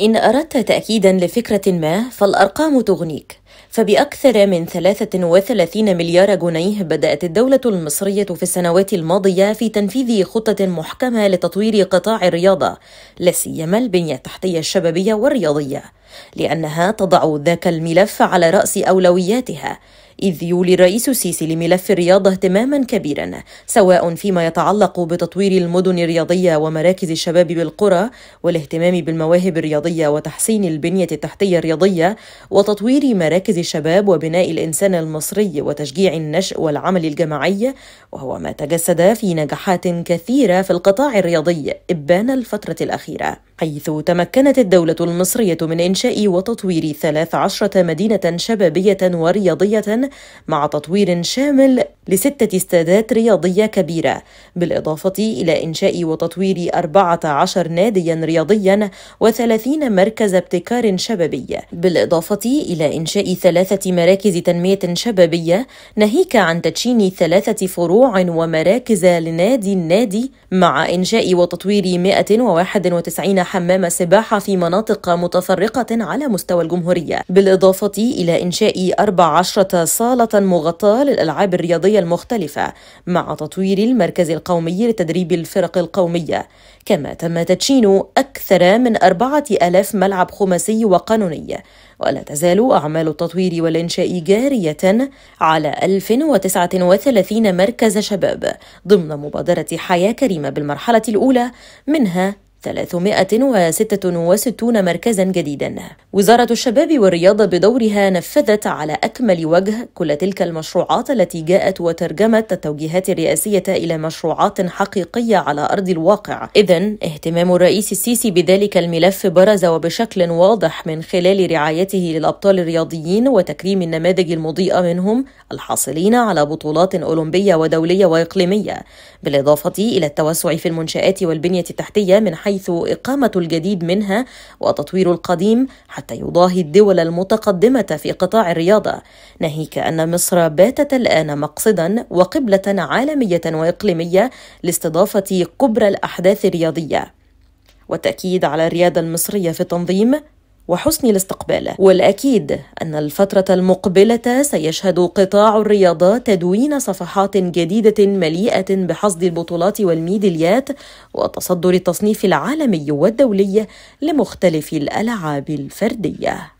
إن أردت تأكيدا لفكرة ما فالأرقام تغنيك فبأكثر من 33 مليار جنيه بدأت الدولة المصرية في السنوات الماضية في تنفيذ خطة محكمة لتطوير قطاع الرياضة لسيما البنية التحتية الشبابية والرياضية لأنها تضع ذاك الملف على رأس أولوياتها إذ يولي الرئيس السيسي لملف الرياضة اهتماما كبيرا سواء فيما يتعلق بتطوير المدن الرياضية ومراكز الشباب بالقرى والاهتمام بالمواهب الرياضية وتحسين البنية التحتية الرياضية وتطوير مراكز الشباب وبناء الإنسان المصري وتشجيع النشء والعمل الجماعي وهو ما تجسد في نجاحات كثيرة في القطاع الرياضي إبان الفترة الأخيرة حيث تمكنت الدولة المصرية من إنشاء وتطوير 13 مدينة شبابية ورياضية مع تطوير شامل لستة استادات رياضية كبيرة بالإضافة إلى إنشاء وتطوير 14 ناديا رياضيا و30 مركز ابتكار شبابي بالإضافة إلى إنشاء ثلاثة مراكز تنمية شبابية ناهيك عن تدشين ثلاثة فروع ومراكز لنادي النادي مع إنشاء وتطوير 191 حمام سباحة في مناطق متفرقة على مستوى الجمهورية بالإضافة إلى إنشاء 14 صالة مغطاة للألعاب الرياضية المختلفة مع تطوير المركز القومي لتدريب الفرق القومية كما تم تدشين أكثر من 4000 ملعب خماسي وقانوني ولا تزال أعمال التطوير والإنشاء جارية على 1039 مركز شباب ضمن مبادرة حياة كريمة بالمرحلة الأولى منها 366 مركزا جديدا وزارة الشباب والرياضة بدورها نفذت على أكمل وجه كل تلك المشروعات التي جاءت وترجمت التوجيهات الرئاسية إلى مشروعات حقيقية على أرض الواقع إذا اهتمام الرئيس السيسي بذلك الملف برز وبشكل واضح من خلال رعايته للأبطال الرياضيين وتكريم النماذج المضيئة منهم الحاصلين على بطولات أولمبية ودولية وإقليمية بالإضافة إلى التوسع في المنشآت والبنية التحتية من حيث حيث إقامة الجديد منها وتطوير القديم حتى يضاهي الدول المتقدمة في قطاع الرياضة ناهيك أن مصر باتت الآن مقصدا وقبلة عالمية وإقليمية لاستضافة كبرى الأحداث الرياضية والتأكيد على الرياضة المصرية في التنظيم وحسن الاستقبال والأكيد أن الفترة المقبلة سيشهد قطاع الرياضة تدوين صفحات جديدة مليئة بحصد البطولات والميداليات وتصدر التصنيف العالمي والدولي لمختلف الألعاب الفردية